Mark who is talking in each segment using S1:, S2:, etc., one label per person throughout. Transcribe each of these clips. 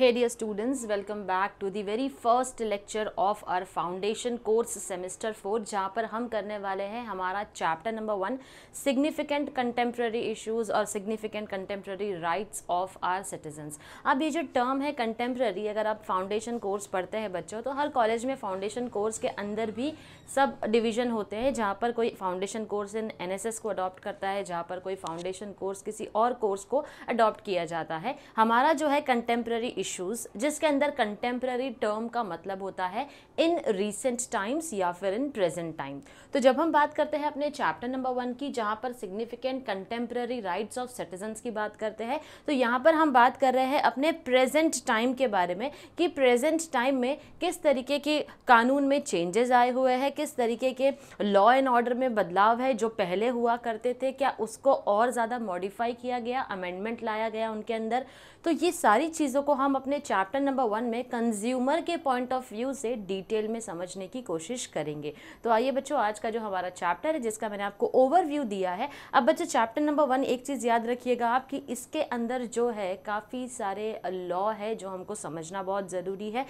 S1: Hey dear students, welcome back to the very first lecture of our foundation course semester 4 जहाँ पर हम करने वाले हैं हमारा chapter number one significant contemporary issues और significant contemporary rights of our citizens अब ये जो term है contemporary अगर आप foundation course पढ़ते हैं बच्चों तो हर college में foundation course के अंदर भी सब division होते हैं जहाँ पर कोई foundation course इन NSS को adopt करता है जहाँ पर कोई foundation course किसी और course को adopt किया जाता है हमारा जो है contemporary इश्यूज जिसके अंदर कंटेम्प्रेरी टर्म का मतलब होता है इन रीसेंट टाइम्स या फिर इन प्रेजेंट टाइम तो जब हम बात करते हैं अपने चैप्टर नंबर वन की जहां पर significant contemporary rights of citizens की बात करते हैं तो यहां पर हम बात कर रहे हैं अपने प्रेजेंट टाइम के बारे में कि प्रेजेंट टाइम में किस तरीके के कानून में चेंजेस आए हुए हैं किस तरीके के लॉ एंड ऑर्डर में बदलाव है जो पहले हुआ करते थे क्या उसको और ज़्यादा मॉडिफाई किया गया अमेंडमेंट लाया गया उनके अंदर तो ये सारी चीज़ों को हम अपने चैप्टर नंबर वन में कंज्यूमर के पॉइंट ऑफ व्यू से डिटेल में समझने की कोशिश करेंगे तो आइए बच्चों आज का जो हमारा चैप्टर है जिसका मैंने आपको ओवरव्यू दिया है अब बच्चों चैप्टर नंबर वन एक चीज़ याद रखिएगा आप कि इसके अंदर जो है काफ़ी सारे लॉ है जो हमको समझना बहुत ज़रूरी है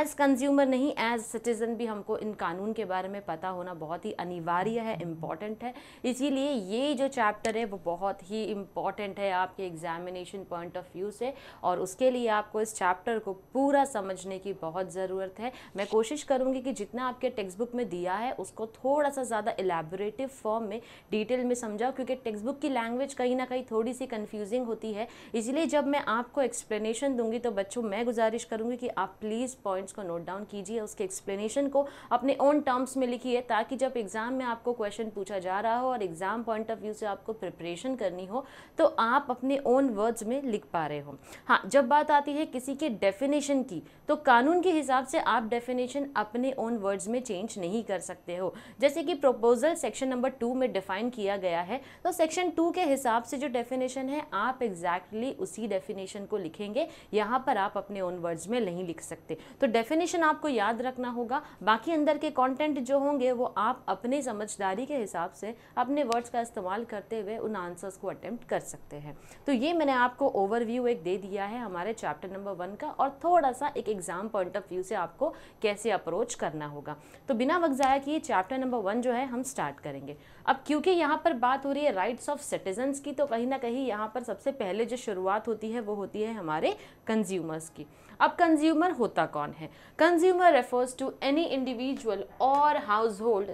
S1: एज़ कंज्यूमर नहीं एज सिटीज़न भी हमको इन कानून के बारे में पता होना बहुत ही अनिवार्य है इम्पॉर्टेंट है इसीलिए ये जो चैप्टर है वो बहुत ही इम्पॉर्टेंट है आपके एग्जामिनेशन पॉइंट ऑफ व्यू से और उसके लिए आपको इस चैप्टर को पूरा समझने की बहुत ज़रूरत है मैं कोशिश करूँगी कि जितना आपके टेक्स्ट बुक में दिया है उसको थोड़ा सा ज़्यादा एलेबोरेटिव फॉर्म में डिटेल में समझाओ क्योंकि टेक्स्ट बुक की लैंग्वेज कहीं ना कहीं थोड़ी सी कन्फ्यूजिंग होती है इसलिए जब मैं आपको एक्सप्लेनेशन दूंगी तो बच्चों मैं गुजारिश करूँगी कि आप प्लीज़ पॉइंट्स को नोट डाउन कीजिए उसके एक्सप्लेनेशन को अपने ओन टर्म्स में लिखिए ताकि जब एग्ज़ाम में आपको क्वेश्चन पूछा जा रहा हो और एग्ज़ाम पॉइंट ऑफ व्यू से आपको प्रिपरेशन करनी हो तो आप अपने ओन वर्ड्स में लिख पा रहे हो हाँ जब बात आती है किसी किसी के डेफिनेशन की तो कानून के हिसाब से आप डेफिनेशन अपने ओन वर्ड्स में चेंज नहीं कर सकते हो जैसे कि प्रपोजल सेक्शन नंबर टू में डिफाइन किया गया है तो सेक्शन टू के हिसाब से जो डेफिनेशन है आप एग्जैक्टली exactly उसी डेफिनेशन को लिखेंगे यहाँ पर आप अपने ओन वर्ड्स में नहीं लिख सकते तो डेफिनेशन आपको याद रखना होगा बाकी अंदर के कॉन्टेंट जो होंगे वो आप अपने समझदारी के हिसाब से अपने वर्ड्स का इस्तेमाल करते हुए उन आंसर्स को अटैम्प्ट कर सकते हैं तो ये मैंने आपको ओवरव्यू एक दे दिया है हमारे चैप्टर नंबर नंबर वन का और थोड़ा सा एक एग्ज़ाम पॉइंट ऑफ व्यू से आपको कैसे अप्रोच करना होगा तो बिना वक्त ज़ाया किए चैप्टर नंबर वन जो है हम स्टार्ट करेंगे अब क्योंकि यहाँ पर बात हो रही है राइट्स ऑफ सिटीजन्स की तो कहीं ना कहीं यहाँ पर सबसे पहले जो शुरुआत होती है वो होती है हमारे कंज्यूमर्स की अब कंज्यूमर होता कौन है consumer refers to any individual or household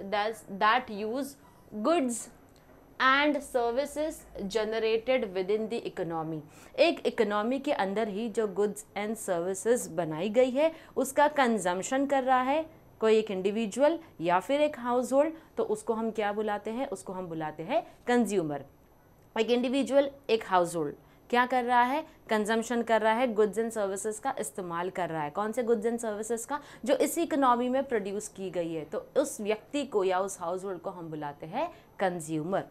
S1: that use goods and services generated within the economy एक इकोनॉमी के अंदर ही जो गुड्स एंड सर्विसेज बनाई गई है उसका कंजम्पशन कर रहा है कोई एक इंडिविजुअल या फिर एक हाउस होल्ड तो उसको हम क्या बुलाते हैं उसको हम बुलाते हैं कंज्यूमर एक इंडिविजुअल एक हाउस होल्ड क्या कर रहा है कंजम्पशन कर रहा है गुड्स एंड सर्विसेज का इस्तेमाल कर रहा है कौन से गुड्स एंड सर्विसेज का जो इसी इकोनॉमी में प्रोड्यूस की गई है तो उस व्यक्ति को या उस हाउस होल्ड को हम बुलाते हैं कंज्यूमर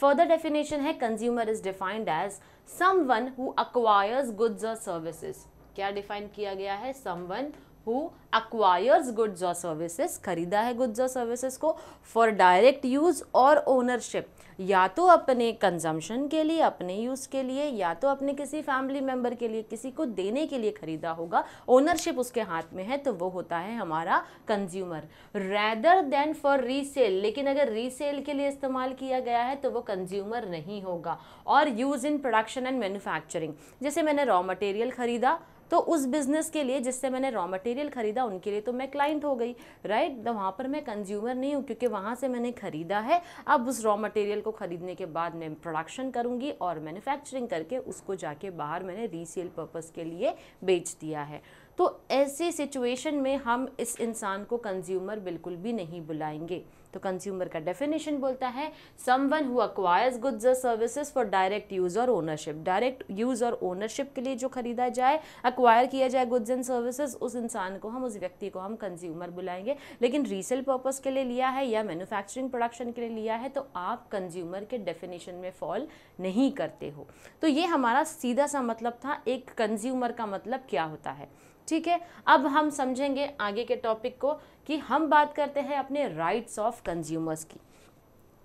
S1: फर्दर डेफिनेशन है consumer is defined as someone who acquires goods और सर्विसेज क्या डिफाइन किया गया है someone who acquires goods और सर्विसेज खरीदा है गुड्स और सर्विसेज को फॉर डायरेक्ट यूज़ और ओनरशिप या तो अपने कंजम्पशन के लिए अपने यूज़ के लिए या तो अपने किसी फैमिली मेम्बर के लिए किसी को देने के लिए खरीदा होगा ओनरशिप उसके हाथ में है तो वो होता है हमारा consumer rather than for resale लेकिन अगर रीसेल के लिए इस्तेमाल किया गया है तो वो कंज्यूमर नहीं होगा और use in production and manufacturing जैसे मैंने रॉ मटेरियल खरीदा तो उस बिज़नेस के लिए जिससे मैंने रॉ मटेरियल ख़रीदा उनके लिए तो मैं क्लाइंट हो गई राइट तो वहाँ पर मैं कंज्यूमर नहीं हूँ क्योंकि वहाँ से मैंने ख़रीदा है अब उस रॉ मटेरियल को ख़रीदने के बाद मैं प्रोडक्शन करूँगी और मैन्युफैक्चरिंग करके उसको जाके बाहर मैंने रीसेल पर्पज़ के लिए बेच दिया है तो ऐसी सिचुएशन में हम इस इंसान को कंज्यूमर बिल्कुल भी नहीं बुलाएंगे तो कंज्यूमर का डेफिनेशन बोलता है वन हु अक्वायर्स गुड्स और सर्विसेज फॉर डायरेक्ट यूज़ और ओनरशिप डायरेक्ट यूज़ और ओनरशिप के लिए जो खरीदा जाए अक्वायर किया जाए गुड्स एंड सर्विसेज उस इंसान को हम उस व्यक्ति को हम कंज्यूमर बुलाएंगे लेकिन रीसेल पर्पज़ के लिए लिया है या मैन्युफैक्चरिंग प्रोडक्शन के लिए लिया है तो आप कंज्यूमर के डेफिनेशन में फॉल नहीं करते हो तो ये हमारा सीधा सा मतलब था एक कंज्यूमर का मतलब क्या होता है ठीक है अब हम समझेंगे आगे के टॉपिक को कि हम बात करते हैं अपने राइट्स ऑफ कंज्यूमर्स की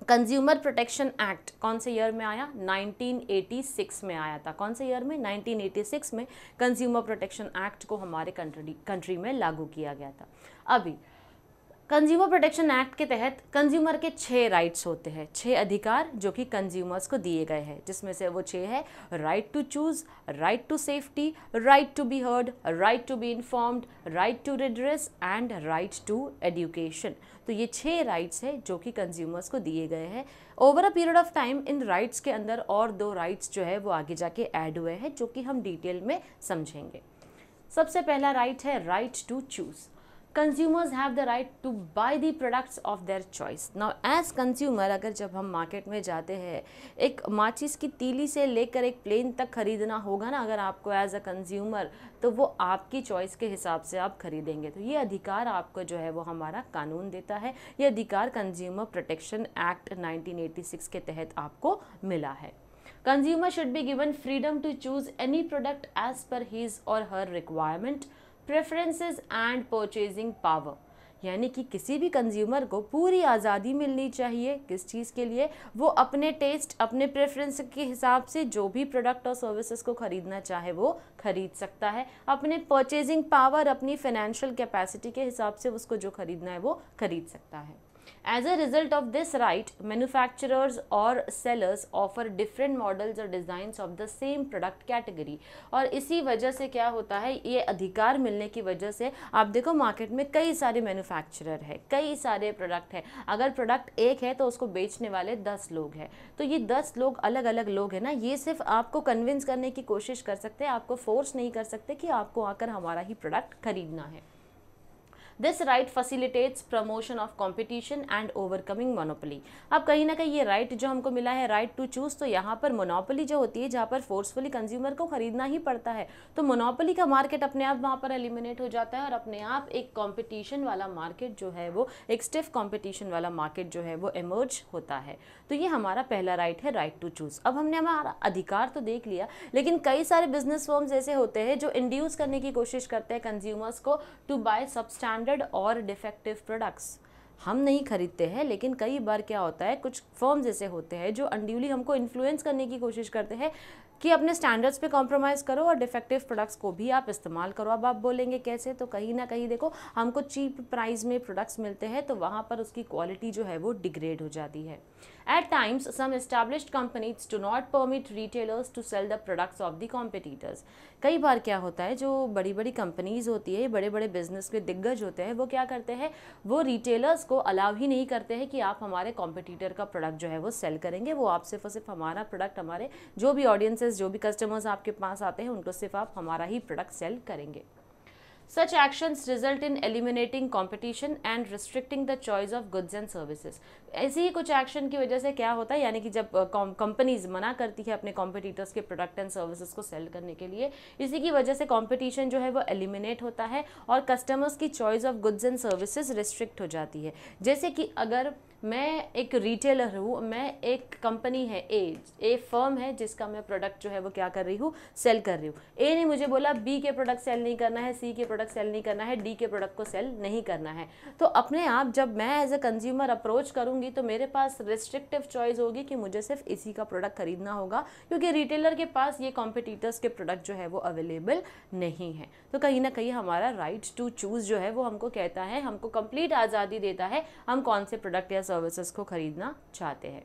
S1: कंज्यूमर प्रोटेक्शन एक्ट कौन से ईयर में आया 1986 में आया था कौन से ईयर में 1986 में कंज्यूमर प्रोटेक्शन एक्ट को हमारे कंट्री कंट्री में लागू किया गया था अभी कंज्यूमर प्रोटेक्शन एक्ट के तहत कंज्यूमर के छः राइट्स होते हैं छः अधिकार जो कि कंज्यूमर्स को दिए गए हैं जिसमें से वो छः है right to choose right to safety right to be heard right to be informed right to redress and right to education तो ये छः राइट्स है जो कि कंज्यूमर्स को दिए गए हैं over a period of time इन राइट्स के अंदर और दो राइट्स जो है वो आगे जाके ऐड हुए हैं जो कि हम डिटेल में समझेंगे सबसे पहला राइट है right to choose consumers have the right to buy the products of their choice now as consumer अगर जब हम मार्केट में जाते हैं एक माचिस की तीली से लेकर एक प्लेन तक ख़रीदना होगा ना अगर आपको एज अ कंज्यूमर तो वो आपकी चॉइस के हिसाब से आप खरीदेंगे तो ये अधिकार आपको जो है वो हमारा कानून देता है ये अधिकार कंज्यूमर प्रोटेक्शन एक्ट 1986 के तहत आपको मिला है consumer should be given freedom to choose any product as per his और her requirement preferences and purchasing power यानी कि किसी भी कंज्यूमर को पूरी आज़ादी मिलनी चाहिए किस चीज़ के लिए वो अपने टेस्ट अपने प्रेफरेंस के हिसाब से जो भी प्रोडक्ट और सर्विसेज को ख़रीदना चाहे वो ख़रीद सकता है अपने परचेजिंग पावर अपनी फाइनेंशियल कैपेसिटी के हिसाब से उसको जो ख़रीदना है वो ख़रीद सकता है as a result of this right manufacturers और सेलर्स ऑफर डिफरेंट मॉडल्स और designs of the same product category और इसी वजह से क्या होता है ये अधिकार मिलने की वजह से आप देखो मार्केट में कई सारे मैन्युफैक्चरर है कई सारे प्रोडक्ट है अगर प्रोडक्ट एक है तो उसको बेचने वाले दस लोग हैं तो ये दस लोग अलग अलग लोग हैं ना ये सिर्फ आपको कन्विंस करने की कोशिश कर सकते हैं आपको फोर्स नहीं कर सकते कि आपको आकर हमारा ही प्रोडक्ट खरीदना है this right facilitates promotion of competition and overcoming monopoly अब कहीं ना कहीं ये राइट right जो हमको मिला है राइट टू चूज़ तो यहाँ पर मोनोपली जो होती है जहाँ पर फोर्सफुली कंज्यूमर को खरीदना ही पड़ता है तो मोनोपली का मार्केट अपने आप वहाँ पर एलिमिनेट हो जाता है और अपने आप एक कॉम्पिटिशन वाला मार्केट जो है वो एक स्टिफ कॉम्पिटिशन वाला मार्केट जो है वो एमर्ज होता है तो ये हमारा पहला राइट है राइट टू चूज़ अब हमने हमारा अधिकार तो देख लिया लेकिन कई सारे बिजनेस फॉर्म्स ऐसे होते हैं जो इंड्यूस करने की कोशिश करते हैं कंज्यूमर्स को टू बाय सबस्टैंड ब्रांडेड और डिफेक्टिव प्रोडक्ट्स हम नहीं खरीदते हैं लेकिन कई बार क्या होता है कुछ फर्म्स ऐसे होते हैं जो अनड्यूली हमको इन्फ्लुएंस करने की कोशिश करते हैं कि अपने स्टैंडर्ड्स पे कॉम्प्रोमाइज़ करो और डिफेक्टिव प्रोडक्ट्स को भी आप इस्तेमाल करो अब आप बोलेंगे कैसे तो कहीं ना कहीं देखो हमको चीप प्राइस में प्रोडक्ट्स मिलते हैं तो वहाँ पर उसकी क्वालिटी जो है वो डिग्रेड हो जाती है at times some established companies do not permit retailers to sell the products of the competitors कई बार क्या होता है जो बड़ी बड़ी कंपनीज़ होती है बड़े बड़े बिजनेस के दिग्गज होते हैं वो क्या करते हैं वो रिटेलर्स को अलाव ही नहीं करते हैं कि आप हमारे कॉम्पिटिटर का प्रोडक्ट जो है वो सेल करेंगे वो आप सिर्फ और सिर्फ हमारा प्रोडक्ट हमारे जो भी ऑडियंसेस जो भी कस्टमर्स आपके पास आते हैं उनको सिर्फ आप हमारा ही प्रोडक्ट सेल करेंगे such actions result in eliminating competition and restricting the choice of goods and services ऐसे ही कुछ एक्शन की वजह से क्या होता है यानी कि जब कंपनीज मना करती है अपने कॉम्पिटिटर्स के प्रोडक्ट एंड सर्विसेज को सेल करने के लिए इसी की वजह से कॉम्पिटिशन जो है वो एलिमिनेट होता है और कस्टमर्स की choice of goods and services restrict हो जाती है जैसे कि अगर मैं एक रिटेलर हूँ मैं एक कंपनी है ए ए फर्म है जिसका मैं प्रोडक्ट जो है वो क्या कर रही हूँ सेल कर रही हूँ ए ने मुझे बोला बी के प्रोडक्ट सेल नहीं करना है सी के प्रोडक्ट सेल नहीं करना है डी के प्रोडक्ट को सेल नहीं करना है तो अपने आप जब मैं एज अ कंज्यूमर अप्रोच करूँ जाऊंगी तो मेरे पास रिस्ट्रिक्टिव चॉइस होगी कि मुझे सिर्फ इसी का प्रोडक्ट खरीदना होगा क्योंकि रिटेलर के पास ये कॉम्पिटिटर्स के प्रोडक्ट जो है वो अवेलेबल नहीं है तो कहीं ना कहीं हमारा राइट टू चूज़ जो है वो हमको कहता है हमको कंप्लीट आज़ादी देता है हम कौन से प्रोडक्ट या सर्विसेज को खरीदना चाहते हैं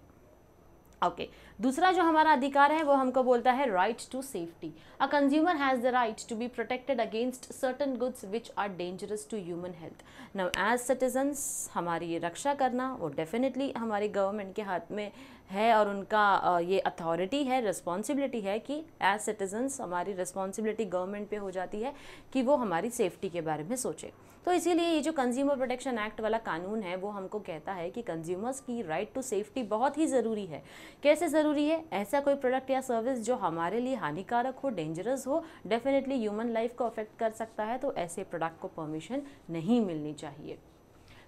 S1: ओके okay. दूसरा जो हमारा अधिकार है वो हमको बोलता है right to safety a consumer has the right to be protected against certain goods which are dangerous to human health now as citizens हमारी ये रक्षा करना वो डेफिनेटली हमारी गवर्नमेंट के हाथ में है और उनका ये अथॉरिटी है रिस्पॉन्सिबिलिटी है कि एज सिटीजन्स हमारी रिस्पॉन्सिबिलिटी गवर्नमेंट पे हो जाती है कि वो हमारी सेफ्टी के बारे में सोचे तो इसीलिए ये जो कंज्यूमर प्रोटेक्शन एक्ट वाला कानून है वो हमको कहता है कि कंज्यूमर्स की राइट टू सेफ्टी बहुत ही ज़रूरी है कैसे ज़रूरी है ऐसा कोई प्रोडक्ट या सर्विस जो हमारे लिए हानिकारक हो डेंजरस हो डेफिनेटली ह्यूमन लाइफ को अफेक्ट कर सकता है तो ऐसे प्रोडक्ट को परमिशन नहीं मिलनी चाहिए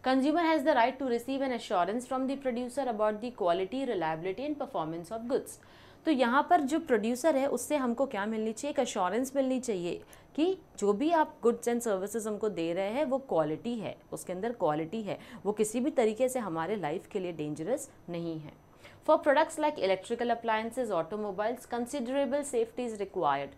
S1: consumer has the right to receive an assurance from the producer about the quality reliability and performance of goods तो यहाँ पर जो प्रोड्यूसर है उससे हमको क्या मिलनी चाहिए एक अश्योरेंस मिलनी चाहिए कि जो भी आप गुड्स एंड सर्विसेज हमको दे रहे हैं वो क्वालिटी है उसके अंदर क्वालिटी है वो किसी भी तरीके से हमारे लाइफ के लिए डेंजरस नहीं है for products like electrical appliances automobiles considerable safety is required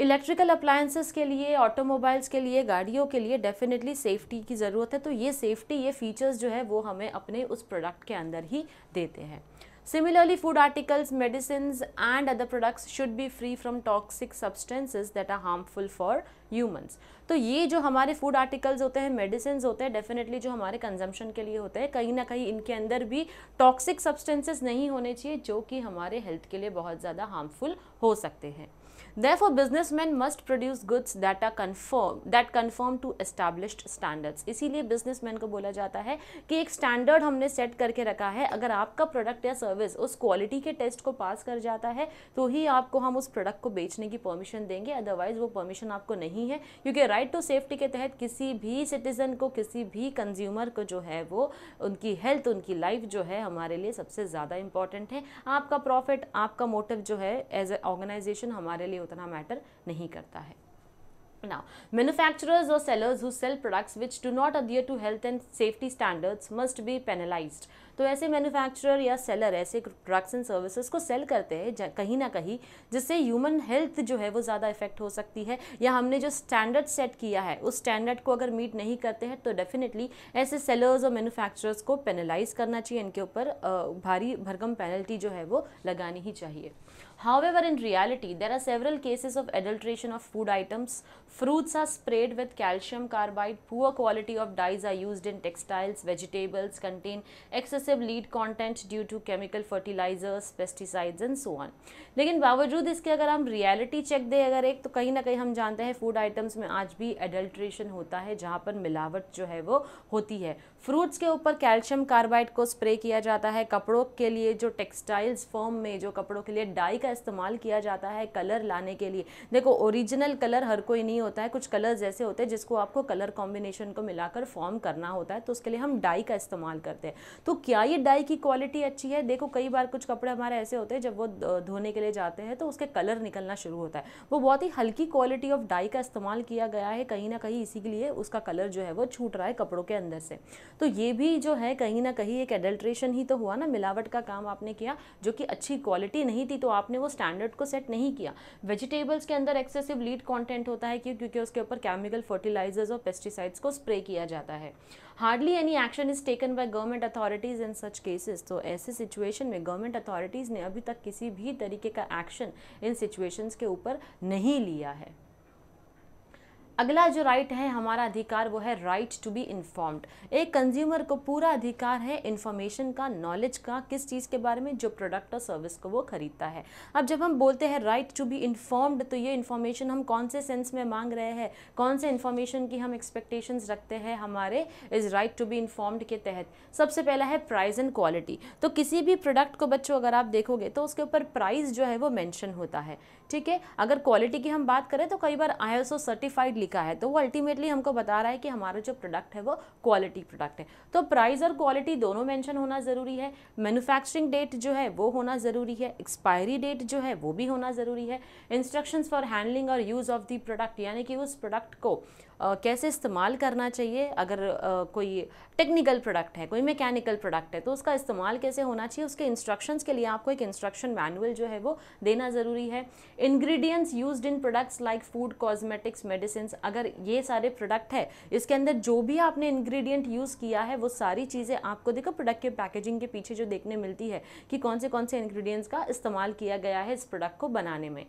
S1: electrical appliances के लिए ऑटोमोबाइल्स के लिए गाड़ियों के लिए डेफिनेटली सेफ्टी की ज़रूरत है तो ये सेफ्टी ये फीचर्स जो है वो हमें अपने उस प्रोडक्ट के अंदर ही देते हैं Similarly, food articles, medicines and other products should be free from toxic substances that are harmful for humans. तो ये जो हमारे फूड आर्टिकल्स होते हैं मेडिसिन होते हैं डेफिनेटली जो हमारे कंजम्पशन के लिए होते हैं कहीं ना कहीं इनके अंदर भी टॉक्सिक सब्सटेंसेज नहीं होने चाहिए जो कि हमारे हेल्थ के लिए बहुत ज़्यादा हार्मफुल हो सकते हैं therefore businessmen must produce goods that are conform that conform to established standards इसीलिए बिजनेसमैन को बोला जाता है कि एक स्टैंडर्ड हमने सेट करके रखा है अगर आपका प्रोडक्ट या सर्विस उस क्वालिटी के टेस्ट को पास कर जाता है तो ही आपको हम उस प्रोडक्ट को बेचने की परमिशन देंगे अदरवाइज वो परमिशन आपको नहीं है क्योंकि राइट टू सेफ्टी के तहत किसी भी सिटीजन को किसी भी कंज्यूमर को जो है वो उनकी हेल्थ उनकी लाइफ जो है हमारे लिए सबसे ज़्यादा इंपॉर्टेंट है आपका प्रॉफिट आपका मोटिव जो है एज ए ऑर्गेनाइजेशन हमारे लिए उतना मैटर नहीं करता है Now, manufacturers or sellers who sell products which do not adhere to health and safety standards must be penalized. तो ऐसे मैन्युफैक्चरर या सेलर ऐसे प्रोडक्ट्स एंड सर्विसेज को सेल करते हैं कहीं ना कहीं जिससे ह्यूमन हेल्थ जो है वो ज़्यादा इफेक्ट हो सकती है या हमने जो स्टैंडर्ड सेट किया है उस स्टैंडर्ड को अगर मीट नहीं करते हैं तो डेफिनेटली ऐसे सेलर्स और मैन्युफैक्चरर्स को पेनलाइज करना चाहिए इनके ऊपर भारी भरकम पेनल्टी जो है वो लगानी ही चाहिए However, in reality, there are several cases of adulteration of food items. Fruits are sprayed with calcium carbide. Poor quality of dyes are used in textiles. Vegetables contain excessive lead content due to chemical fertilizers, pesticides and so on. लेकिन बावजूद इसके अगर हम reality check दें अगर एक तो कहीं ना कहीं हम जानते हैं food items में आज भी adulteration होता है जहाँ पर मिलावट जो है वो होती है Fruits के ऊपर calcium carbide को spray किया जाता है कपड़ों के लिए जो textiles फॉर्म में जो कपड़ों के लिए dye का इस्तेमाल किया जाता है कलर लाने के लिए देखो ओरिजिनल कलर हर कोई नहीं होता है कुछ कलर्स ऐसे होते हैं जिसको आपको कलर कॉम्बिनेशन को मिलाकर फॉर्म करना होता है तो उसके लिए हम डाई का इस्तेमाल करते हैं तो क्या ये डाई की क्वालिटी अच्छी है देखो कई बार कुछ कपड़े हमारे ऐसे होते हैं जब वो धोने के लिए जाते हैं तो उसके कलर निकलना शुरू होता है वो बहुत ही हल्की क्वालिटी ऑफ डाई का इस्तेमाल किया गया है कहीं ना कहीं इसी के लिए उसका कलर जो है वो छूट रहा है कपड़ों के अंदर से तो ये भी जो है कहीं ना कहीं एक एडल्ट्रेशन ही तो हुआ ना मिलावट का काम आपने किया जो कि अच्छी क्वालिटी नहीं थी तो आपने आपने वो स्टैंडर्ड को सेट नहीं किया वेजिटेबल्स के अंदर एक्सेसिव लीड कॉन्टेंट होता है क्यों क्योंकि उसके ऊपर केमिकल फर्टिलाइजर्स और पेस्टिसाइड्स को स्प्रे किया जाता है hardly any action is taken by government authorities in such cases तो ऐसे सिचुएशन में गवर्नमेंट अथॉरिटीज़ ने अभी तक किसी भी तरीके का एक्शन इन सिचुएशंस के ऊपर नहीं लिया है अगला जो राइट है हमारा अधिकार वो है राइट टू बी इन्फॉर्म्ड एक कंज्यूमर को पूरा अधिकार है इन्फॉर्मेशन का नॉलेज का किस चीज़ के बारे में जो प्रोडक्ट और सर्विस को वो खरीदता है अब जब हम बोलते हैं राइट टू बी इन्फॉर्म्ड तो ये इन्फॉर्मेशन हम कौन से सेंस में मांग रहे हैं कौन से इन्फॉर्मेशन की हम एक्सपेक्टेशंस रखते हैं हमारे is right to be informed के तहत सबसे पहला है प्राइस एंड क्वालिटी तो किसी भी प्रोडक्ट को बच्चों अगर आप देखोगे तो उसके ऊपर प्राइस जो है वो मैंशन होता है ठीक है अगर क्वालिटी की हम बात करें तो कई बार आई सर्टिफाइड लिखा है तो वो अल्टीमेटली हमको बता रहा है कि हमारा जो प्रोडक्ट है वो क्वालिटी प्रोडक्ट है तो प्राइस और क्वालिटी दोनों मैंशन होना ज़रूरी है मैनुफैक्चरिंग डेट जो है वो होना ज़रूरी है एक्सपायरी डेट जो है वो भी होना ज़रूरी है इंस्ट्रक्शंस फॉर हैंडलिंग और यूज़ ऑफ दी प्रोडक्ट यानी कि उस प्रोडक्ट को कैसे इस्तेमाल करना चाहिए अगर कोई टेक्निकल प्रोडक्ट है कोई मैकेनिकल प्रोडक्ट है तो उसका इस्तेमाल कैसे होना चाहिए उसके इंस्ट्रक्शंस के लिए आपको एक इंस्ट्रक्शन मैनुअल जो है वो देना ज़रूरी है ingredients used in products like food cosmetics medicine अगर ये सारे प्रोडक्ट है इसके अंदर जो भी आपने इन्ग्रीडियंट यूज़ किया है वो सारी चीज़ें आपको देखो प्रोडक्ट के पैकेजिंग के पीछे जो देखने मिलती है कि कौन से कौन से इन्ग्रीडियंट्स का इस्तेमाल किया गया है इस प्रोडक्ट को बनाने में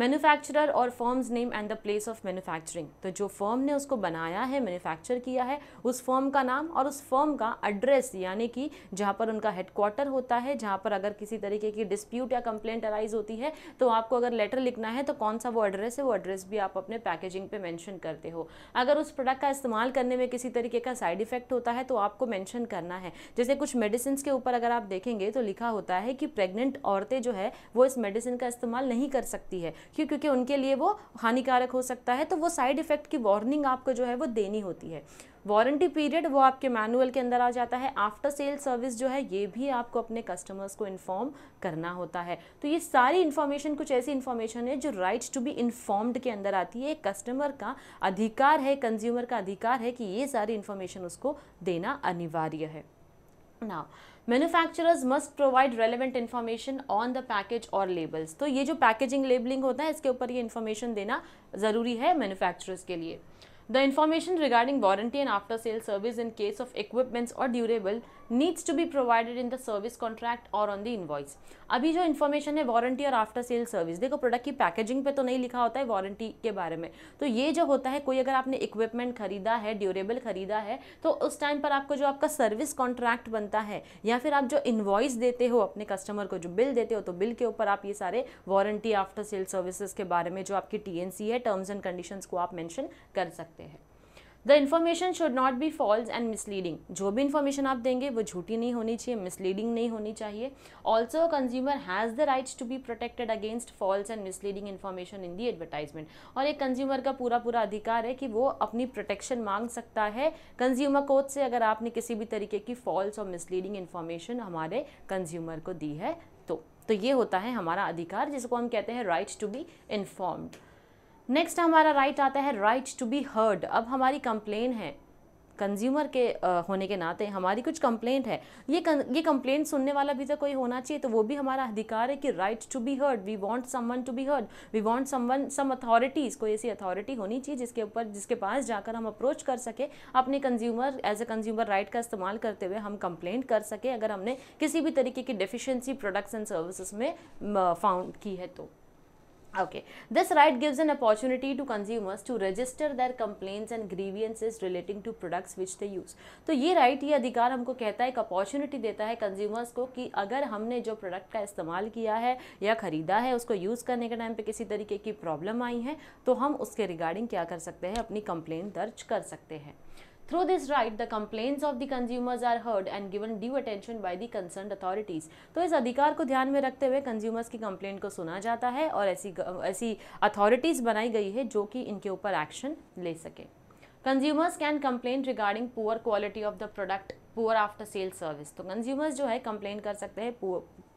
S1: मैन्युफैक्चरर और firm's name and the place of manufacturing तो जो फॉर्म ने उसको बनाया है मैन्युफैक्चर किया है उस फॉर्म का नाम और उस फॉर्म का एड्रेस यानी कि जहाँ पर उनका हेडक्वार्टर होता है जहाँ पर अगर किसी तरीके की डिस्प्यूट या कंप्लेंट अराइज होती है तो आपको अगर लेटर लिखना है तो कौन सा वो एड्रेस है वो एड्रेस भी आप अपने पैकेजिंग पे मैंशन करते हो अगर उस प्रोडक्ट का इस्तेमाल करने में किसी तरीके का साइड इफेक्ट होता है तो आपको मैंशन करना है जैसे कुछ मेडिसिन के ऊपर अगर आप देखेंगे तो लिखा होता है कि प्रेगनेंट औरतें जो है वो इस मेडिसिन का इस्तेमाल नहीं कर सकती है क्यों क्योंकि उनके लिए वो हानिकारक हो सकता है तो वो साइड इफ़ेक्ट की वार्निंग आपको जो है वो देनी होती है वारंटी पीरियड वो आपके मैनुअल के अंदर आ जाता है आफ्टर सेल सर्विस जो है ये भी आपको अपने कस्टमर्स को इन्फॉर्म करना होता है तो ये सारी इन्फॉर्मेशन कुछ ऐसी इन्फॉर्मेशन है जो राइट टू बी इन्फॉर्म्ड के अंदर आती है कस्टमर का अधिकार है कंज्यूमर का अधिकार है कि ये सारी इन्फॉर्मेशन उसको देना अनिवार्य है ना manufacturers must provide relevant information on the package और लेबल्स तो ये जो पैकेजिंग लेबलिंग होता है इसके ऊपर ये इन्फॉर्मेशन देना ज़रूरी है मैन्युफैक्चरर्स के लिए the information regarding warranty and after sale service in case of equipments और durable needs to be provided in the service contract और ऑन द इनवॉइस अभी जो इन्फॉर्मेशन है वारंटी और आफ्टर सेल सर्विस देखो प्रोडक्ट की पैकेजिंग पे तो नहीं लिखा होता है वारंटी के बारे में तो ये जो होता है कोई अगर आपने इक्विपमेंट खरीदा है ड्यूरेबल खरीदा है तो उस टाइम पर आपको जो आपका सर्विस कॉन्ट्रैक्ट बनता है या फिर आप जो इन्वॉइस देते हो अपने कस्टमर को जो बिल देते हो तो बिल के ऊपर आप ये सारे वारंटी आफ्टर सेल सर्विसेज के बारे में जो आपकी टी है टर्म्स एंड कंडीशंस को आप मैंशन कर सकते हैं the information should not be false and misleading जो भी इन्फॉर्मेशन आप देंगे वो झूठी नहीं होनी चाहिए मिसलीडिंग नहीं होनी चाहिए also consumer has the rights to be protected against false and misleading information in the advertisement और एक कंज्यूमर का पूरा पूरा अधिकार है कि वो अपनी प्रोटेक्शन मांग सकता है कंज्यूमर कोर्ट से अगर आपने किसी भी तरीके की फॉल्स और मिसलीडिंग इन्फॉर्मेशन हमारे कंज्यूमर को दी है तो तो ये होता है हमारा अधिकार जिसको हम कहते हैं rights to be informed next हमारा राइट आता है राइट टू बी हर्ड अब हमारी कंप्लेन है कंज्यूमर के होने के नाते हमारी कुछ कंप्लेंट है ये कं, ये कंप्लेंट सुनने वाला भी तो कोई होना चाहिए तो वो भी हमारा अधिकार है कि right to be heard we want someone to be heard we want someone some authorities कोई ऐसी अथॉरिटी होनी चाहिए जिसके ऊपर जिसके पास जाकर हम अप्रोच कर सके अपने consumer as a consumer right का इस्तेमाल करते हुए हम कंप्लेंट कर सके अगर हमने किसी भी तरीके की डिफिशेंसी प्रोडक्ट्स एंड सर्विसेज में फाउंड की है तो Okay, this right gives an opportunity to consumers to register their complaints and grievances relating to products which they use. तो ये right ये अधिकार हमको कहता है एक opportunity देता है consumers को कि अगर हमने जो product का इस्तेमाल किया है या ख़रीदा है उसको use करने के टाइम पे किसी तरीके की problem आई है तो हम उसके regarding क्या कर सकते हैं अपनी complaint दर्ज कर सकते हैं Through this right, the complaints of the consumers are heard and given due attention by the concerned authorities. to is adhikar ko dhyan mein rakhte hue consumers ki complaint ko suna jata hai aur aisi aisi authorities banayi gayi hai jo ki inke upar action ले सके consumers can complain regarding poor quality of the product poor after sale service तो consumers जो है complain कर सकते हैं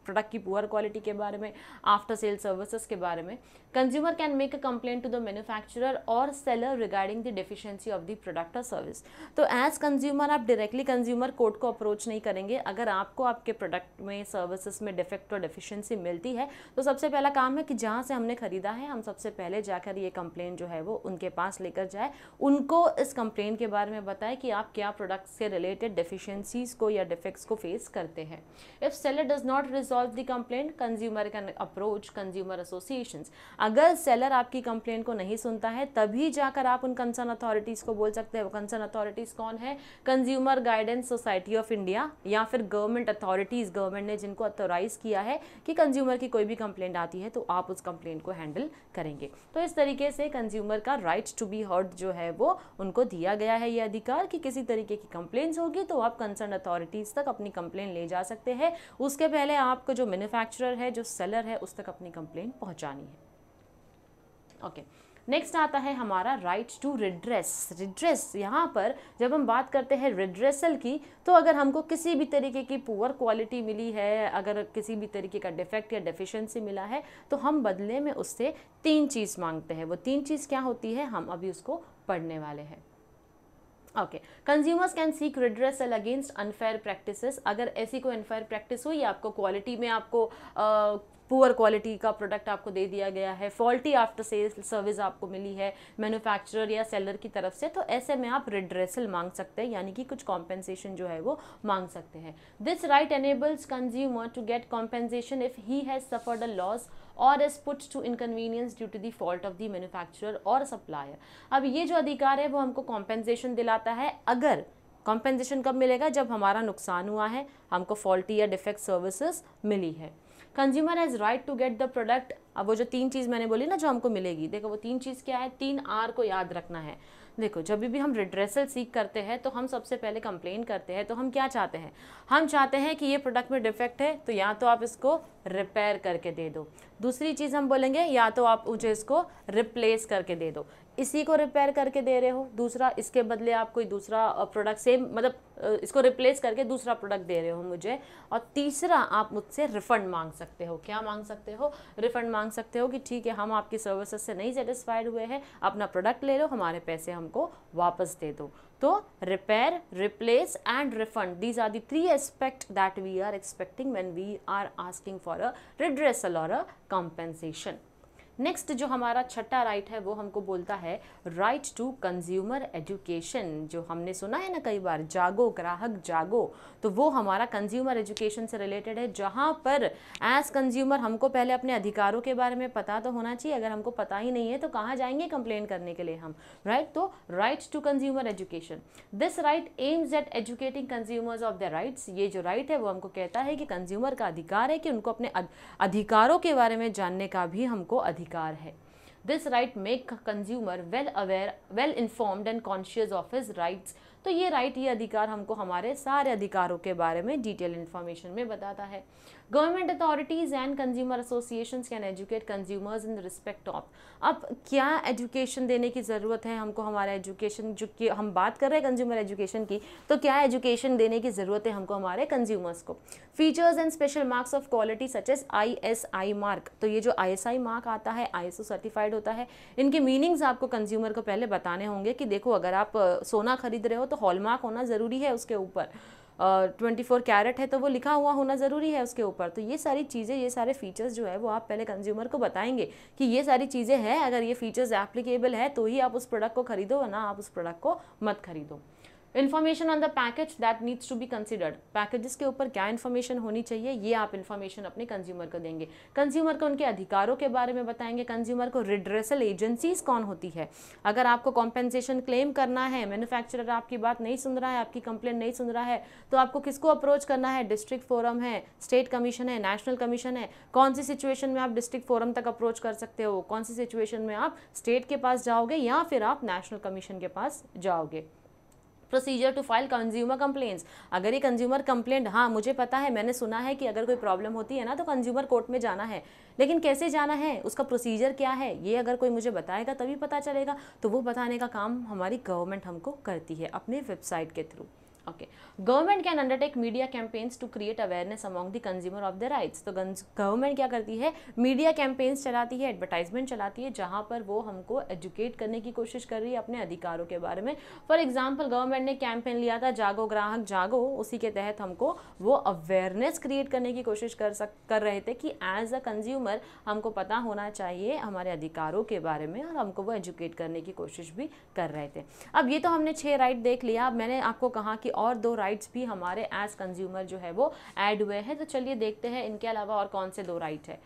S1: product की poor quality के बारे में आफ्टर सेल सर्विसेज के बारे में consumer can make a complaint to the manufacturer और seller regarding the deficiency of the product और सर्विस तो एज कंज्यूमर आप डायरेक्टली कंज्यूमर कोर्ट को अप्रोच नहीं करेंगे अगर आपको आपके प्रोडक्ट में सर्विसेज में डिफेक्ट और डिफिशियंसी मिलती है तो सबसे पहला काम है कि जहाँ से हमने खरीदा है हम सबसे पहले जाकर ये कंप्लेन जो है वो उनके पास लेकर जाए उनको इस कंप्लेन के बारे में बताएं कि आप क्या प्रोडक्ट्स से रिलेटेड डिफिशियंसीज को या डिफेक्ट्स को फेस करते हैं if seller does not resolve solve the complaint consumer can approach consumer association अगर सेलर आपकी कंप्लेंट को नहीं सुनता है तभी जाकर आप उन कंसर्न अथॉरिटीज़ को बोल सकते हैं कंसर्न अथॉरिटीज़ कौन है consumer guidance society of India या फिर गवर्नमेंट अथॉरिटीज़ गवर्नमेंट ने जिनको अथोराइज़ किया है कि कंज्यूमर की कोई भी कंप्लेंट आती है तो आप उस कंप्लेंट को हैंडल करेंगे तो इस तरीके से कंज्यूमर का राइट टू बी हर्ड जो है वो उनको दिया गया है ये अधिकार कि किसी तरीके की कंप्लेंट्स होगी तो आप कंसर्न अथॉरिटीज़ तक अपनी कंप्लेन ले जा सकते हैं उसके पहले आप आपको जो मैन्युफैक्चरर है जो सेलर है उस तक अपनी कंप्लेन पहुंचानी है ओके okay. नेक्स्ट आता है हमारा राइट टू रिड्रेस रिड्रेस यहाँ पर जब हम बात करते हैं रिड्रेसल की तो अगर हमको किसी भी तरीके की पुअर क्वालिटी मिली है अगर किसी भी तरीके का डिफेक्ट या डेफिशिएंसी मिला है तो हम बदले में उससे तीन चीज़ मांगते हैं वो तीन चीज़ क्या होती है हम अभी उसको पढ़ने वाले हैं okay consumers can seek redressal against unfair practices अगर ऐसी कोई अनफेयर प्रैक्टिस हुई आपको क्वालिटी में आपको पुअर क्वालिटी का प्रोडक्ट आपको दे दिया गया है फॉल्टी आफ्टर सेल सर्विस आपको मिली है मैन्युफैक्चरर या सेलर की तरफ से तो ऐसे में आप रिड्रेसल मांग सकते हैं यानी कि कुछ कॉम्पेंसेशन जो है वो मांग सकते हैं this right enables consumer to get compensation if he has suffered a loss और is put to inconvenience due to the fault of the manufacturer और सप्लायर अब ये जो अधिकार है वो हमको कॉम्पेंसेशन दिलाता है अगर कॉम्पेंसेशन कब मिलेगा जब हमारा नुकसान हुआ है हमको फॉल्टी या डिफेक्ट सर्विसेज मिली है consumer has right to get the product अब वो जो तीन चीज़ मैंने बोली ना जो हमको मिलेगी देखो वो तीन चीज़ क्या है तीन आर को याद रखना है देखो जब भी हम रिड्रेसल सीख करते हैं तो हम सबसे पहले कंप्लेन करते हैं तो हम क्या चाहते हैं हम चाहते हैं कि ये प्रोडक्ट में डिफेक्ट है तो या तो आप इसको रिपेयर करके दे दो दूसरी चीज़ हम बोलेंगे या तो आप मुझे इसको रिप्लेस करके दे दो इसी को रिपेयर करके दे रहे हो दूसरा इसके बदले आप कोई दूसरा प्रोडक्ट सेम मतलब इसको रिप्लेस करके दूसरा प्रोडक्ट दे रहे हो मुझे और तीसरा आप मुझसे रिफ़ंड मांग सकते हो क्या मांग सकते हो रिफ़ंड मांग सकते हो कि ठीक है हम आपकी सर्विसेज से नहीं सेटिस्फाइड हुए हैं अपना प्रोडक्ट ले लो हमारे पैसे हमको वापस दे दो तो repair replace and refund these are the three aspect that we are expecting when we are asking for a redressal और अ कॉम्पेंसेशन नेक्स्ट जो हमारा छठा राइट है वो हमको बोलता है राइट टू कंज्यूमर एजुकेशन जो हमने सुना है ना कई बार जागो ग्राहक जागो तो वो हमारा कंज्यूमर एजुकेशन से रिलेटेड है जहाँ पर एज कंज्यूमर हमको पहले अपने अधिकारों के बारे में पता तो होना चाहिए अगर हमको पता ही नहीं है तो कहाँ जाएंगे कंप्लेन करने के लिए हम राइट right? तो right to consumer education this right aims at educating consumers of the rights ये जो राइट right है वो हमको कहता है कि कंज्यूमर का अधिकार है कि उनको अपने अधिकारों के बारे में जानने का भी हमको अधिकार अधिकार है this right make consumer well aware well informed and conscious of his rights तो ये राइट ये अधिकार हमको हमारे सारे अधिकारों के बारे में डिटेल इन्फॉर्मेशन में बताता है government authorities and consumer association can educate consumers in respect of अब क्या एजुकेशन देने की ज़रूरत है हमको हमारा एजुकेशन जो कि हम बात कर रहे हैं कंज्यूमर एजुकेशन की तो क्या एजुकेशन देने की ज़रूरत है हमको हमारे कंज्यूमर्स को features and special marks of quality such as I S I mark तो ये जो आई एस आई मार्क आता है आई एस ओ सर्टिफाइड होता है इनके मीनिंग्स आपको कंज्यूमर को पहले बताने होंगे कि देखो अगर आप सोना खरीद रहे हो तो तो हॉलमार्क होना ज़रूरी है उसके ऊपर ट्वेंटी फोर कैरेट है तो वो लिखा हुआ होना ज़रूरी है उसके ऊपर तो ये सारी चीज़ें ये सारे फीचर्स जो है वो आप पहले कंज्यूमर को बताएंगे कि ये सारी चीज़ें हैं अगर ये फीचर्स एप्लीकेबल है तो ही आप उस प्रोडक्ट को खरीदो वरना आप उस प्रोडक्ट को मत खरीदो information on the package that needs to be considered packages के ऊपर क्या इन्फॉर्मेशन होनी चाहिए ये आप इन्फॉर्मेशन अपने कंज्यूमर को देंगे कंज्यूमर को उनके अधिकारों के बारे में बताएंगे कंज्यूमर को रिड्रेसल एजेंसीज कौन होती है अगर आपको कॉम्पेंसेशन क्लेम करना है मैन्युफैक्चरर आपकी बात नहीं सुन रहा है आपकी कंप्लेन नहीं सुन रहा है तो आपको किसको अप्रोच करना है डिस्ट्रिक्ट फोरम है स्टेट कमीशन है नेशनल कमीशन है कौन सी सिचुएशन में आप डिस्ट्रिक्ट फोरम तक अप्रोच कर सकते हो कौन सी सिचुएशन में आप स्टेट के पास जाओगे या फिर आप नेशनल कमीशन के पास जाओगे procedure to file consumer complaints अगर ये कंज्यूमर कंप्लेंट हाँ मुझे पता है मैंने सुना है कि अगर कोई प्रॉब्लम होती है ना तो कंज्यूमर कोर्ट में जाना है लेकिन कैसे जाना है उसका प्रोसीजर क्या है ये अगर कोई मुझे बताएगा तभी पता चलेगा तो वो बताने का काम हमारी गवर्नमेंट हमको करती है अपने वेबसाइट के through okay government can undertake media campaigns to create awareness among the consumer of the rights तो गवर्नमेंट क्या करती है मीडिया कैंपेन्स चलाती है एडवर्टाइजमेंट चलाती है जहाँ पर वो हमको एजुकेट करने की कोशिश कर रही है अपने अधिकारों के बारे में फॉर एग्जाम्पल गवर्नमेंट ने कैंपेन लिया था जागो ग्राहक जागो उसी के तहत हमको वो अवेयरनेस क्रिएट करने की कोशिश कर सक कर रहे थे कि एज अ कंज्यूमर हमको पता होना चाहिए हमारे अधिकारों के बारे में और हमको वो एजुकेट करने की कोशिश भी कर रहे थे अब ये तो हमने छः राइट देख लिया अब मैंने आपको कहा कि और दो राइट्स भी हमारे एज कंज्यूमर जो है वो ऐड हुए हैं तो चलिए देखते हैं इनके अलावा और कौन से दो राइट है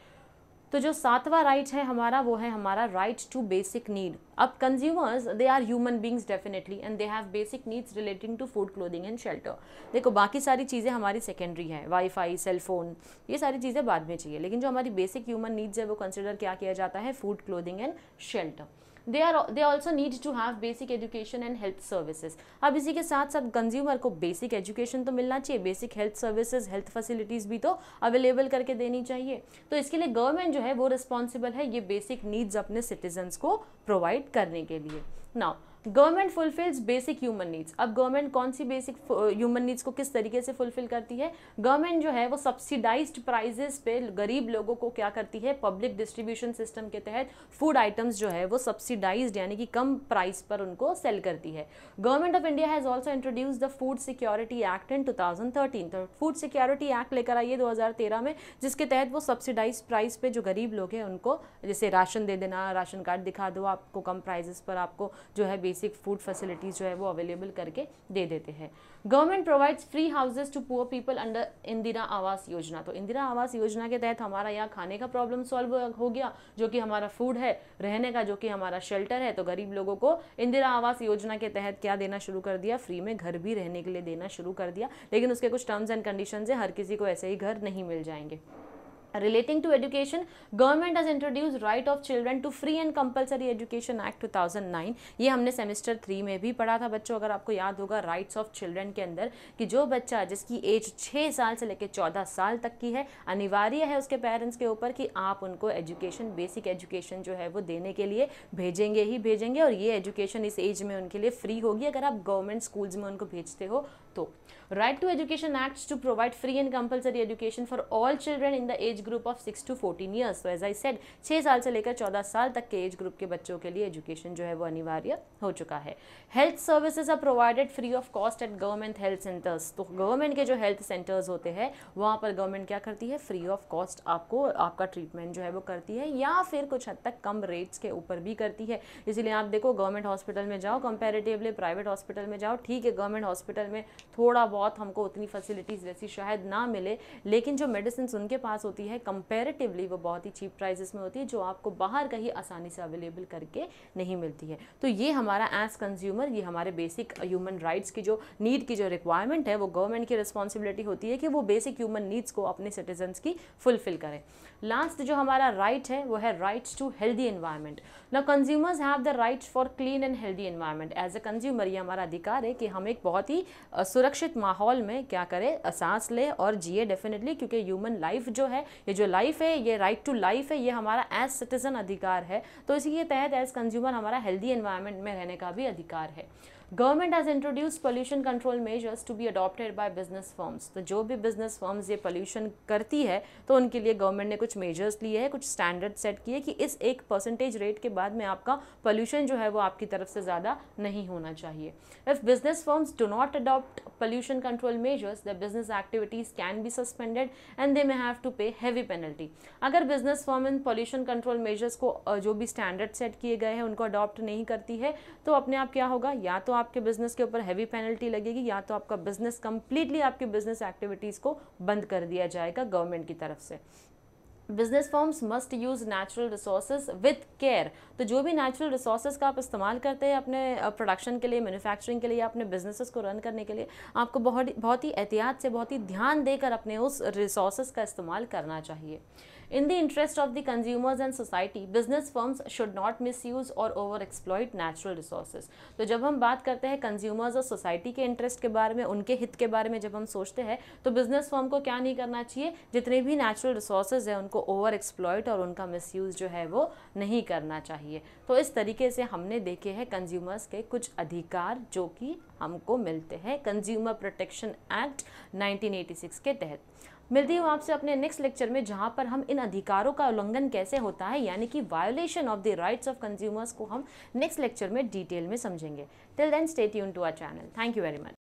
S1: तो जो सातवां राइट है हमारा वो है हमारा राइट टू बेसिक नीड अब consumers they are human beings definitely and they have basic needs relating to food clothing and shelter देखो बाकी सारी चीज़ें हमारी सेकेंडरी हैं वाईफाई सेलफोन ये सारी चीज़ें बाद में चाहिए लेकिन जो हमारी बेसिक ह्यूमन नीड्स है वो कंसिडर क्या किया जाता है food clothing and shelter they are they also need to have basic education and health services अब इसी के साथ साथ कंज्यूमर को बेसिक एजुकेशन तो मिलना चाहिए basic health services health facilities भी तो अवेलेबल करके देनी चाहिए तो इसके लिए गवर्नमेंट जो है वो रिस्पॉन्सिबल है ये बेसिक नीड्स अपने सिटीजन्स को प्रोवाइड करने के लिए now government fulfills basic human needs अब गवर्नमेंट कौन सी बेसिक ह्यूमन नीड्स को किस तरीके से फुलफिल करती है गवर्नमेंट जो है वो सब्सिडाइज प्राइजेस पे गरीब लोगों को क्या करती है पब्लिक डिस्ट्रीब्यूशन सिस्टम के तहत फूड आइटम्स जो है वो सब्सिडाइज्ड यानी कि कम प्राइस पर उनको सेल करती है government of India has also introduce the food security act in two तो फूड सिक्योरिटी एक्ट लेकर आइए दो में जिसके तहत वो सब्सिडाइज प्राइस पे जो गरीब लोग हैं उनको जैसे राशन दे देना राशन कार्ड दिखा दो आपको कम प्राइजेस पर आपको जो है बेसिक फूड फैसिलिटीज़ जो है वो अवेलेबल करके दे देते हैं government provides free houses to poor people under Indira Awas Yojana तो इंदिरा आवास योजना के तहत हमारा यहाँ खाने का प्रॉब्लम सॉल्व हो गया जो कि हमारा फूड है रहने का जो कि हमारा शेल्टर है तो गरीब लोगों को इंदिरा आवास योजना के तहत क्या देना शुरू कर दिया फ्री में घर भी रहने के लिए देना शुरू कर दिया लेकिन उसके कुछ टर्म्स एंड कंडीशन है हर किसी को ऐसे ही घर नहीं मिल जाएंगे relating to education government has introduced right of children to free and compulsory education act 2009 ये हमने सेमेस्टर थ्री में भी पढ़ा था बच्चों अगर आपको याद होगा राइट्स ऑफ चिल्ड्रन के अंदर कि जो बच्चा जिसकी एज छः साल से लेकर चौदह साल तक की है अनिवार्य है उसके पेरेंट्स के ऊपर कि आप उनको एजुकेशन बेसिक एजुकेशन जो है वो देने के लिए भेजेंगे ही भेजेंगे और ये एजुकेशन इस एज में उनके लिए फ्री होगी अगर आप गवर्नमेंट स्कूल्स में उनको भेजते हो तो right to education act to provide free and compulsory education for all children in the age group of six to fourteen years तो एज आई सेड छः साल से लेकर चौदह साल तक के एज ग्रुप के बच्चों के लिए एजुकेशन जो है वो अनिवार्य हो चुका है health services are provided free of cost at government health centres तो गवर्नमेंट के जो हेल्थ सेंटर्स होते हैं वहाँ पर गवर्नमेंट क्या करती है फ्री ऑफ कॉस्ट आपको आपका ट्रीटमेंट जो है वो करती है या फिर कुछ हद तक कम रेट्स के ऊपर भी करती है इसीलिए आप देखो गवर्नमेंट हॉस्पिटल में जाओ कंपेरेटिवली प्राइवेट हॉस्पिटल में जाओ ठीक है गवर्नमेंट हॉस्पिटल में थोड़ा बहुत हमको उतनी फैसिलिटीज़ वैसी शायद ना मिले लेकिन जो मेडिसिन उनके पास होती है कंपेरेटिवली वो बहुत ही चीप प्राइजेस में होती है जो आपको बाहर कहीं आसानी से अवेलेबल करके नहीं मिलती है तो ये हमारा एज कंज्यूमर ये हमारे बेसिक ह्यूमन राइट्स की जो नीड की जो रिक्वायरमेंट है वो गवर्नमेंट की रिस्पॉन्सिबिलिटी होती है कि वो बेसिक ह्यूमन नीड्स को अपने सिटीजन्स की फुलफिल करें लास्ट जो हमारा राइट right है वो है राइट्स टू हेल्दी इन्वायरमेंट ना consumers have the rights for clean and healthy environment as a consumer ये हमारा अधिकार है कि हम एक बहुत ही सुरक्षित माहौल में क्या करे सांस ले और जिए डेफिनेटली क्योंकि ह्यूमन लाइफ जो है ये जो लाइफ है ये राइट टू लाइफ है ये हमारा एज सिटीज़न अधिकार है तो इसी के तहत एज कंज्यूमर हमारा हेल्दी एन्वायरमेंट में रहने का भी अधिकार है government has introduce pollution control measures to be adopted by business forms तो जो भी बिजनेस फॉर्म्स ये पोल्यूशन करती है तो उनके लिए गवर्नमेंट ने कुछ मेजर्स लिए हैं कुछ स्टैंडर्ड सेट किए कि इस एक परसेंटेज रेट के बाद में आपका पोल्यूशन जो है वो आपकी तरफ से ज़्यादा नहीं होना चाहिए if business forms do not adopt pollution control measures the business activities can be suspended and they may have to pay heavy penalty अगर बिजनेस फॉर्म इन पॉल्यूशन कंट्रोल मेजर्स को जो भी स्टैंडर्ड सेट किए गए हैं उनको अडॉप्ट नहीं करती है तो अपने आप क्या होगा या तो आपके बिजनेस के ऊपर हैवी पेनल्टी लगेगी या तो आपका बिजनेस कंप्लीटली आपके बिजनेस एक्टिविटीज़ को बंद कर दिया जाएगा गवर्नमेंट की तरफ से business forms must use natural resources with care तो जो भी नेचुरल रिसोर्सेज का आप इस्तेमाल करते हैं अपने प्रोडक्शन के लिए मैन्युफैक्चरिंग के लिए अपने बिजनेसेस को रन करने के लिए आपको बहुत बहुत ही एहतियात से बहुत ही ध्यान देकर अपने उस रिसोर्सेज का इस्तेमाल करना चाहिए In the interest of the consumers and society, business firms should not misuse or over exploit natural resources. तो जब हम बात करते हैं consumers और society के interest के बारे में उनके हित के बारे में जब हम सोचते हैं तो business firm को क्या नहीं करना चाहिए जितने भी natural resources हैं उनको over exploit और उनका misuse जो है वो नहीं करना चाहिए तो इस तरीके से हमने देखे हैं consumers के कुछ अधिकार जो कि हमको मिलते हैं कंज्यूमर प्रोटेक्शन एक्ट 1986 के तहत मिलती हूँ आपसे अपने नेक्स्ट लेक्चर में जहाँ पर हम इन अधिकारों का उल्लंघन कैसे होता है यानी कि violation of the rights of consumers को हम नेक्स्ट लेक्चर में डिटेल में समझेंगे टिल देन स्टेट यून to our channel thank you very much